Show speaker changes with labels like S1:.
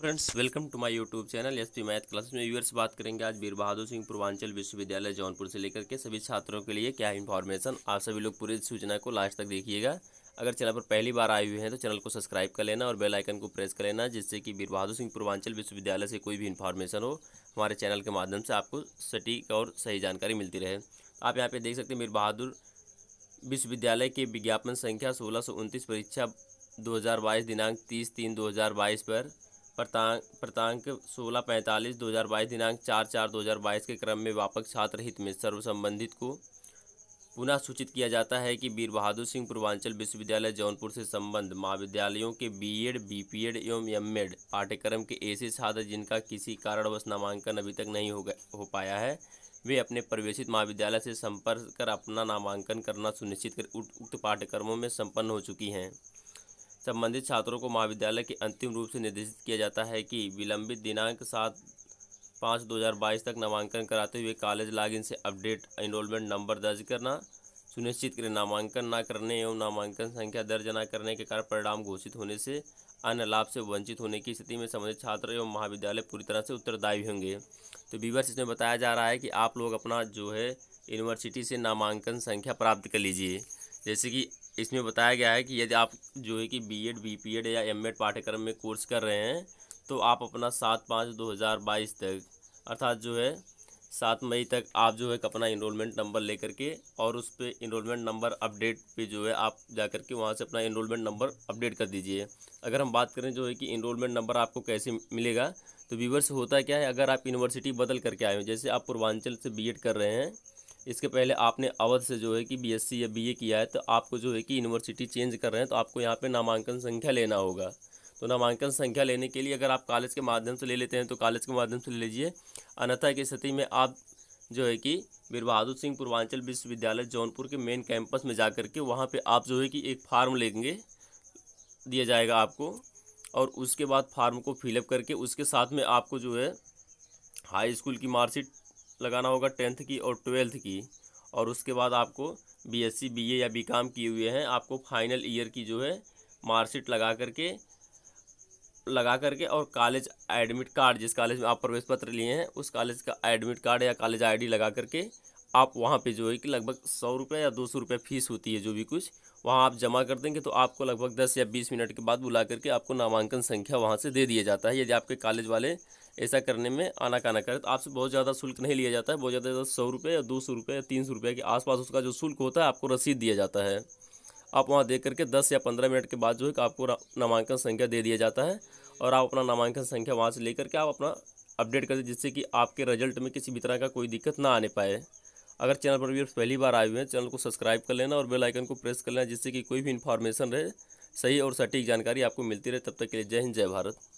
S1: friends welcome to my YouTube channel S P math class में viewers बात करेंगे आज वीर बहादुर सिंह पूर्वांचल विश्वविद्यालय जौनपुर से लेकर के सभी छात्रों के लिए क्या इन्फॉर्मेशन आप सभी लोग पूरी सूचना को लास्ट तक देखिएगा अगर चैनल पर पहली बार आए हुए हैं तो चैनल को सब्सक्राइब कर लेना और बेल आइकन को प्रेस कर लेना जिससे कि वीर बहादुर सिंह पूर्वांचल विश्वविद्यालय से कोई भी इन्फॉर्मेशन हो हमारे चैनल के माध्यम से आपको सटीक और सही जानकारी मिलती रहे आप यहाँ पर देख सकते हैं वीर बहादुर विश्वविद्यालय के विज्ञापन संख्या सोलह परीक्षा बाईस दिनांक तीस तीन बाईस पर प्रतांक प्रतांक सोलह पैंतालीस दो हज़ार बाईस दिनांक चार चार दो हज़ार बाईस के क्रम में व्यापक छात्र हित में सर्वसंबंधित को पुनः सूचित किया जाता है कि वीर बहादुर सिंह पूर्वांचल विश्वविद्यालय जौनपुर से संबद्ध महाविद्यालयों के बीएड बीपीएड एवं एमएड पाठ्यक्रम के ऐसे छात्र जिनका किसी कारणवश नामांकन अभी तक नहीं हो हो पाया है वे अपने प्रवेशित महाविद्यालय से संपर्क कर अपना नामांकन करना सुनिश्चित कर उक्त पाठ्यक्रमों में संपन्न हो चुकी हैं संबंधित छात्रों को महाविद्यालय के अंतिम रूप से निर्देशित किया जाता है कि विलंबित दिनांक सात पाँच दो हज़ार बाईस तक नामांकन कराते हुए कॉलेज लॉगिन से अपडेट इनरोलमेंट नंबर दर्ज करना सुनिश्चित करें नामांकन न ना करने एवं नामांकन संख्या दर्ज न करने के कारण परिणाम घोषित होने से अन्य लाभ से वंचित होने की स्थिति में संबंधित छात्र एवं महाविद्यालय पूरी तरह से उत्तरदायी होंगे तो बीवर्स इसमें बताया जा रहा है कि आप लोग अपना जो है यूनिवर्सिटी से नामांकन संख्या प्राप्त कर लीजिए जैसे कि इसमें बताया गया है कि यदि आप जो है कि बीएड बीपीएड या एमएड पाठ्यक्रम में कोर्स कर रहे हैं तो आप अपना सात पाँच दो हज़ार बाईस तक अर्थात जो है सात मई तक आप जो है अपना इनरोलमेंट नंबर ले करके और उस पर इनरोलमेंट नंबर अपडेट पे जो है आप जा करके वहाँ से अपना इनरोलमेंट नंबर अपडेट कर दीजिए अगर हम बात करें जो है कि इनरोलमेंट नंबर आपको कैसे मिलेगा तो व्यूवर्स होता क्या है अगर आप यूनिवर्सिटी बदल करके आए हो जैसे आप पूर्वांचल से बी कर रहे हैं इसके पहले आपने अवध से जो है कि बीएससी या बीए किया है तो आपको जो है कि यूनिवर्सिटी चेंज कर रहे हैं तो आपको यहाँ पर नामांकन संख्या लेना होगा तो नामांकन संख्या लेने के लिए अगर आप कॉलेज के माध्यम से ले लेते हैं तो कॉलेज के माध्यम से ले लीजिए अन्यथा की स्थिति में आप जो है कि बीर बहादुर सिंह पूर्वांचल विश्वविद्यालय जौनपुर के मेन कैंपस में जा कर के वहाँ पर आप जो है कि एक फार्म लेंगे दिया जाएगा आपको और उसके बाद फार्म को फिलअप करके उसके साथ में आपको जो है हाई स्कूल की मार्कशीट लगाना होगा टेंथ की और ट्वेल्थ की और उसके बाद आपको बीएससी बीए या बीकॉम किए हुए हैं आपको फाइनल ईयर की जो है मार्कशीट लगा करके लगा करके और कॉलेज एडमिट कार्ड जिस कॉलेज में आप प्रवेश पत्र लिए हैं उस कॉलेज का एडमिट कार्ड या कॉलेज आईडी लगा करके आप वहाँ पे जो है कि लगभग सौ रुपये या दो सौ रुपये फ़ीस होती है जो भी कुछ वहाँ आप जमा कर देंगे तो आपको लगभग दस या बीस मिनट के बाद बुला करके आपको नामांकन संख्या वहाँ से दे दिया जाता है यदि आपके कॉलेज वाले ऐसा करने में आना काना करें तो आपसे बहुत ज़्यादा शुल्क नहीं लिया जाता है बहुत ज़्यादा सौ रुपये या दो सौ रुपये या तीन सौ रुपये के आसपास उसका जो शुल्क होता है आपको रसीद दिया जाता है आप वहाँ देख करके दस या पंद्रह मिनट के बाद जो है आपको नामांकन संख्या दे दिया जाता है और आप अपना नामांकन संख्या वहाँ से लेकर के आप अपना अपडेट कर दें जिससे कि आपके रिजल्ट में किसी भी तरह का कोई दिक्कत ना आने पाए अगर चैनल पर भी पहली बार आए हुए हैं चैनल को सब्सक्राइब कर लेना और बेल आइकन को प्रेस कर लेना जिससे कि कोई भी इन्फॉर्मेशन रहे सही और सटीक जानकारी आपको मिलती रहे तब तक के लिए जय हिंद जय भारत